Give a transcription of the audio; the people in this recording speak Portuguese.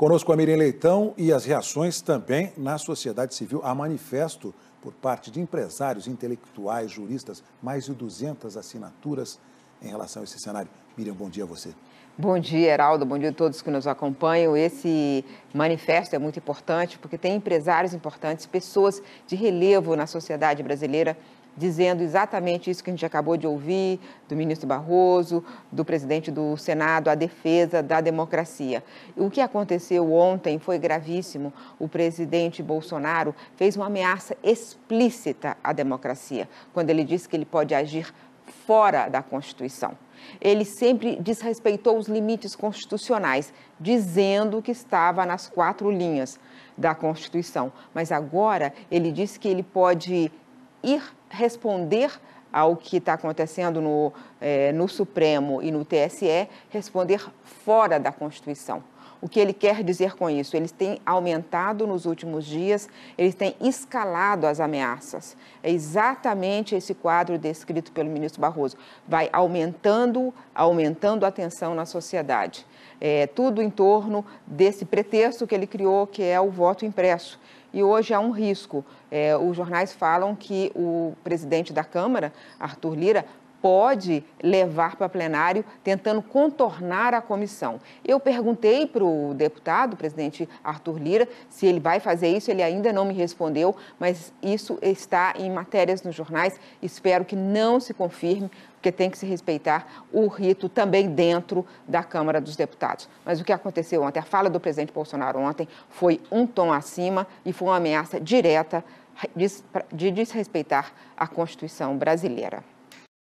Conosco a Miriam Leitão e as reações também na sociedade civil. Há manifesto por parte de empresários, intelectuais, juristas, mais de 200 assinaturas em relação a esse cenário. Miriam, bom dia a você. Bom dia, Heraldo. Bom dia a todos que nos acompanham. Esse manifesto é muito importante porque tem empresários importantes, pessoas de relevo na sociedade brasileira dizendo exatamente isso que a gente acabou de ouvir do ministro Barroso, do presidente do Senado, a defesa da democracia. O que aconteceu ontem foi gravíssimo. O presidente Bolsonaro fez uma ameaça explícita à democracia, quando ele disse que ele pode agir fora da Constituição. Ele sempre desrespeitou os limites constitucionais, dizendo que estava nas quatro linhas da Constituição. Mas agora ele disse que ele pode ir responder ao que está acontecendo no, é, no Supremo e no TSE, responder fora da Constituição. O que ele quer dizer com isso? Eles têm aumentado nos últimos dias, eles têm escalado as ameaças. É exatamente esse quadro descrito pelo ministro Barroso. Vai aumentando, aumentando a tensão na sociedade. É, tudo em torno desse pretexto que ele criou, que é o voto impresso e hoje há é um risco. É, os jornais falam que o presidente da Câmara, Arthur Lira, pode levar para plenário tentando contornar a comissão. Eu perguntei para o deputado, presidente Arthur Lira, se ele vai fazer isso, ele ainda não me respondeu, mas isso está em matérias nos jornais, espero que não se confirme, porque tem que se respeitar o rito também dentro da Câmara dos Deputados. Mas o que aconteceu ontem, a fala do presidente Bolsonaro ontem foi um tom acima e foi uma ameaça direta de desrespeitar a Constituição brasileira.